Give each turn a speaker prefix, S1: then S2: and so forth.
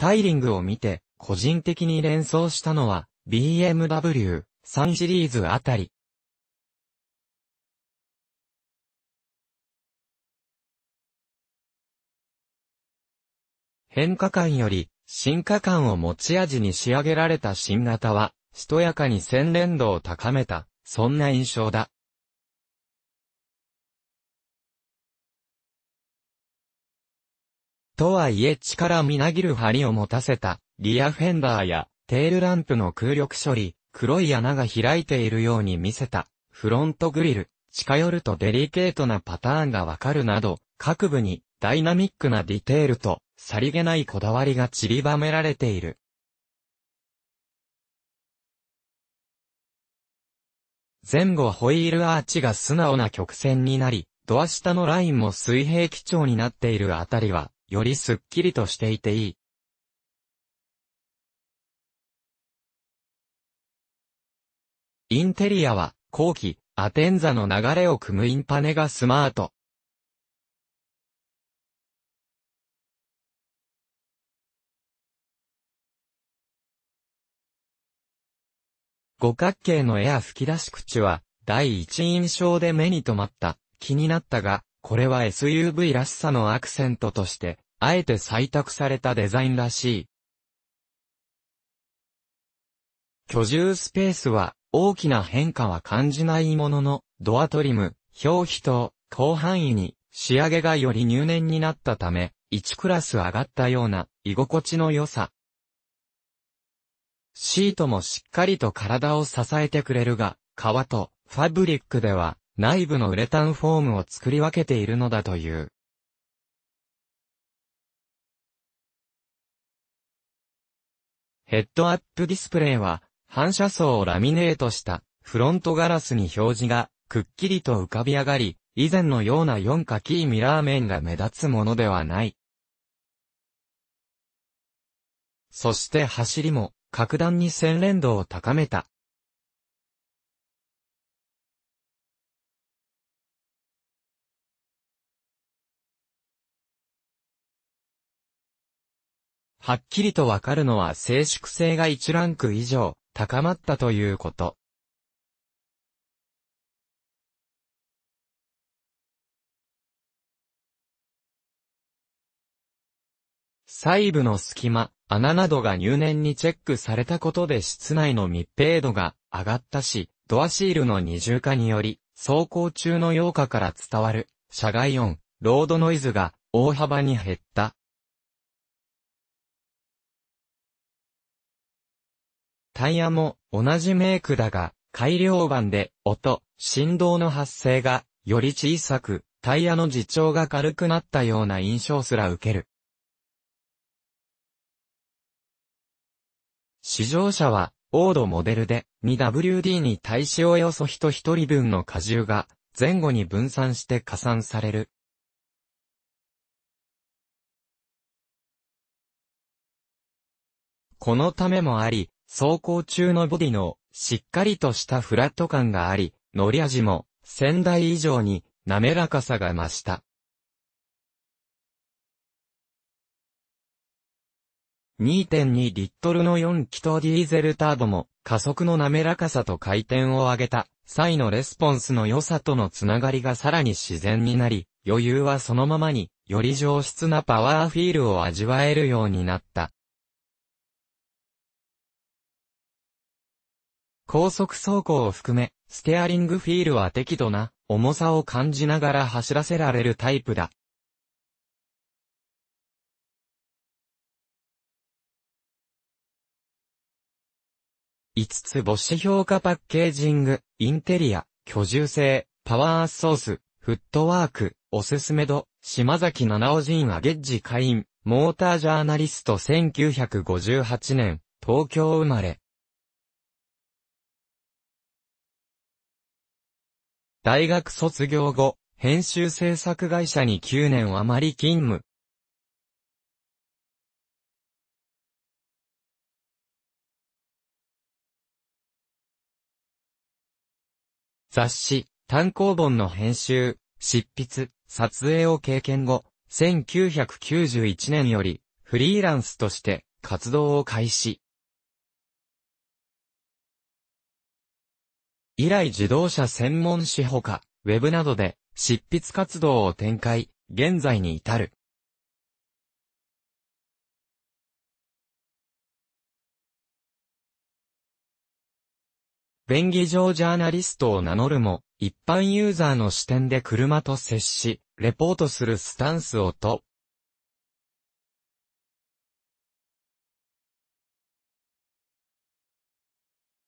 S1: タイリングを見て、個人的に連想したのは、BMW 3シリーズあたり。変化感よ
S2: り、進化感を持ち味に仕上げられた新型は、しとやかに洗練度を高めた、そんな印象だ。とはいえ力みなぎる針を持たせた、リアフェンダーや、テールランプの空力処理、黒い穴が開いているように見せた、フロントグリル、近寄るとデリケートなパターンがわかるなど、各部にダイナミックなディテールと、さりげないこだわりが
S1: 散りばめられている。
S2: 前後ホイールアーチが素直な曲線になり、ドア下のラインも水平基調になっているあたりは、よりすっきりとしていていい。
S1: インテリアは、後期、アテンザの流れを組むインパネがスマート。五角
S2: 形のエア吹き出し口は、第一印象で目に留まった、気になったが、これは SUV らしさのアクセントとして、あえて採択されたデザインらしい。居住スペースは、大きな変化は感じないものの、ドアトリム、表皮と、広範囲に、仕上げがより入念になったため、1クラス上がったような、居心地の良さ。シートもしっかりと体を支えてくれるが、革と、ファブリックでは、内部のウレタンフォームを作り分け
S1: ているのだという。
S2: ヘッドアップディスプレイは、反射層をラミネートしたフロントガラスに表示がくっきりと浮かび上がり、以前のような4ーミラー面が目立つものではない。
S1: そして走りも、格段に洗練度を高めた。はっきりとわかるのは静粛性が1ランク以上、高まったということ。細部の隙
S2: 間、穴などが入念にチェックされたことで室内の密閉度が上がったし、ドアシールの二重化により、走行中の溶化から伝わる、車外音、ロードノイズが大幅に減った。タイヤも同じメイクだが、改良版で音、振動の発生がより小さく、タイヤの自重が軽くなったような印象すら受ける。試乗車は、オードモデルで 2WD に対しおよそ人一人分の荷重が前後に分散して加算される。このためもあり、走行中のボディのしっかりとしたフラット感があり、乗り味も仙台以上に滑らかさが増した。2.2リットルの4気筒ディーゼルターボも加速の滑らかさと回転を上げた際のレスポンスの良さとのつながりがさらに自然になり、余裕はそのままにより上質なパワーフィールを味わえるようになった。
S1: 高速走行を含め、ステアリングフィールは適度な重さを感じながら走らせられるタイプだ。5つ星評価パッ
S2: ケージング、インテリア、居住性、パワーソース、フットワーク、おすすめ度、島崎七尾陣アゲッジ会員、モータージャーナリスト1958年、東京生まれ。
S1: 大学卒業後、編集制作会社に9年余り勤務。
S2: 雑誌、単行本の編集、執筆、撮影を経験後、1991年より、フリーランスとし
S1: て活動を開始。以来自動車専門誌ほか、ウェブなどで執筆活動を展開、現在に至る。便
S2: 宜上ジャーナリストを名乗るも、一般ユーザーの視点で車と接し、レポートするスタンスをと、